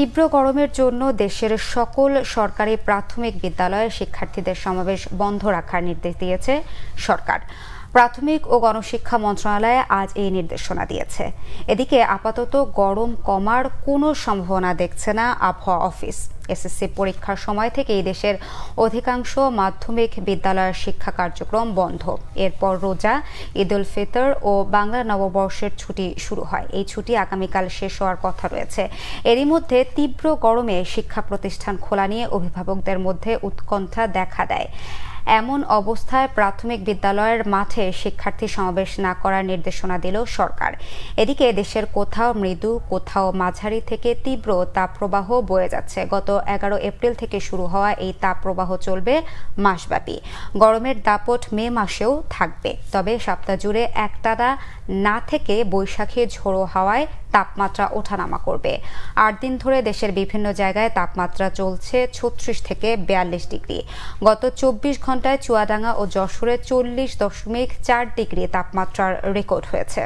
তীব্র গরমের জন্য দেশের সকল সরকারি প্রাথমিক বিদ্যালয়ে শিক্ষার্থীদের সমাবেশ বন্ধ রাখার নির্দেশ দিয়েছে সরকার প্রাথমিক ও গণশিক্ষা মন্ত্রণালয় আজ এই নির্দেশনা দিয়েছে এদিকে আপাতত গরম কমার কোনো সম্ভাবনা দেখছে না আবহাওয়া অফিস এসএসসি পরীক্ষার সময় থেকে এই দেশের অধিকাংশ মাধ্যমিক বিদ্যালয়ের শিক্ষা কার্যক্রম বন্ধ এরপর রোজা ঈদ উল ফিতর ও বাংলা নববর্ষের ছুটি শুরু হয় এই ছুটি আগামীকাল শেষ হওয়ার কথা রয়েছে এরই মধ্যে তীব্র গরমে শিক্ষা প্রতিষ্ঠান খোলা নিয়ে অভিভাবকদের মধ্যে উৎকণ্ঠা দেখা দেয় এমন অবস্থায় প্রাথমিক বিদ্যালয়ের মাঠে শিক্ষার্থী সমাবেশ না করার নির্দেশনা দিল সরকার এদিকে দেশের কোথাও মৃদু কোথাও মাঝারি থেকে তীব্র তাপপ্রবাহ বয়ে যাচ্ছে গত এগারো এপ্রিল থেকে শুরু হওয়া এই তাপপ্রবাহ চলবে মাসব্যাপী গরমের দাপট মে মাসেও থাকবে তবে সপ্তাহ জুড়ে একটানা না থেকে বৈশাখে ঝোড়ো হাওয়ায় তাপমাত্রা ওঠানামা করবে আট দিন ধরে দেশের বিভিন্ন জায়গায় তাপমাত্রা চলছে ছত্রিশ থেকে বিয়াল্লিশ ডিগ্রি গত চব্বিশ ঘন্টা ঘন্টায় চুয়াডাঙ্গা ও যশোরে চল্লিশ দশমিক চার ডিগ্রি তাপমাত্রার রেকর্ড হয়েছে